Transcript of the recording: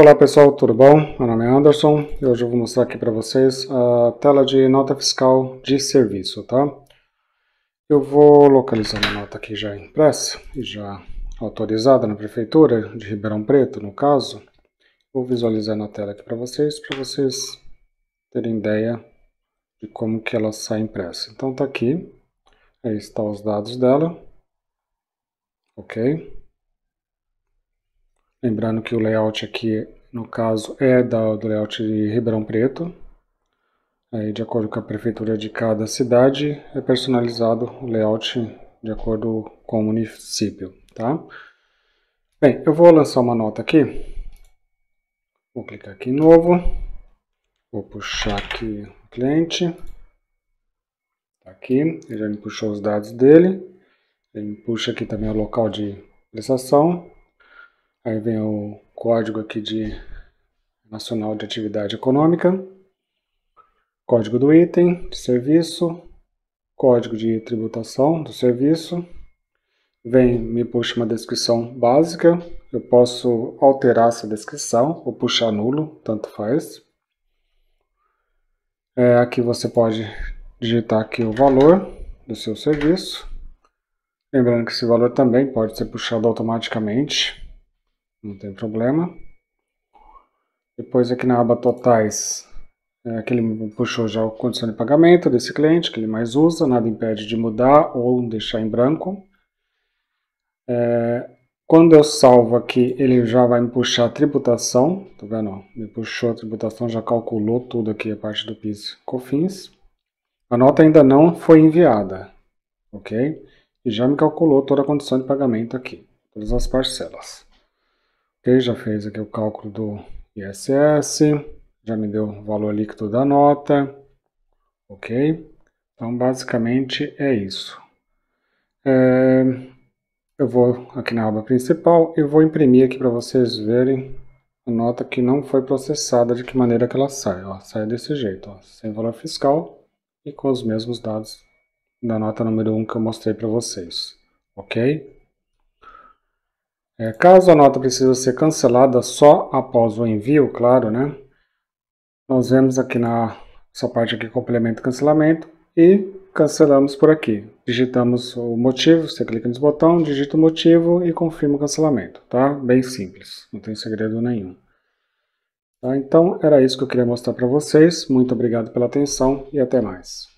Olá pessoal, tudo bom? Meu nome é Anderson e hoje eu vou mostrar aqui para vocês a tela de nota fiscal de serviço, tá? Eu vou localizar a nota aqui já impressa e já autorizada na prefeitura de Ribeirão Preto, no caso. Vou visualizar na tela aqui para vocês, para vocês terem ideia de como que ela sai impressa. Então tá aqui, aí estão os dados dela, ok? Lembrando que o layout aqui, no caso, é da, do layout de Ribeirão Preto. Aí, de acordo com a prefeitura de cada cidade, é personalizado o layout de acordo com o município, tá? Bem, eu vou lançar uma nota aqui. Vou clicar aqui em novo. Vou puxar aqui o cliente. Tá aqui, ele já me puxou os dados dele. Ele me puxa aqui também o local de prestação. Aí vem o código aqui de Nacional de Atividade Econômica, código do item, de serviço, código de tributação do serviço. Vem, me puxa uma descrição básica. Eu posso alterar essa descrição ou puxar nulo, tanto faz. É, aqui você pode digitar aqui o valor do seu serviço. Lembrando que esse valor também pode ser puxado automaticamente não tem problema. Depois aqui na aba totais, é, que ele puxou já a condição de pagamento desse cliente, que ele mais usa, nada impede de mudar ou deixar em branco. É, quando eu salvo aqui, ele já vai me puxar a tributação, tá vendo? Me puxou a tributação, já calculou tudo aqui, a parte do PIS COFINS. A nota ainda não foi enviada, ok? E já me calculou toda a condição de pagamento aqui, todas as parcelas. Ok, já fez aqui o cálculo do ISS, já me deu o valor líquido da nota, ok? Então, basicamente é isso. É, eu vou aqui na aba principal e vou imprimir aqui para vocês verem a nota que não foi processada, de que maneira que ela sai. Ó, sai desse jeito, ó, sem valor fiscal e com os mesmos dados da nota número 1 que eu mostrei para vocês, ok? É, caso a nota precisa ser cancelada só após o envio, claro, né? Nós vemos aqui na essa parte aqui complemento cancelamento e cancelamos por aqui. Digitamos o motivo, você clica nesse botão, digita o motivo e confirma o cancelamento, tá? Bem simples, não tem segredo nenhum. Tá, então era isso que eu queria mostrar para vocês. Muito obrigado pela atenção e até mais.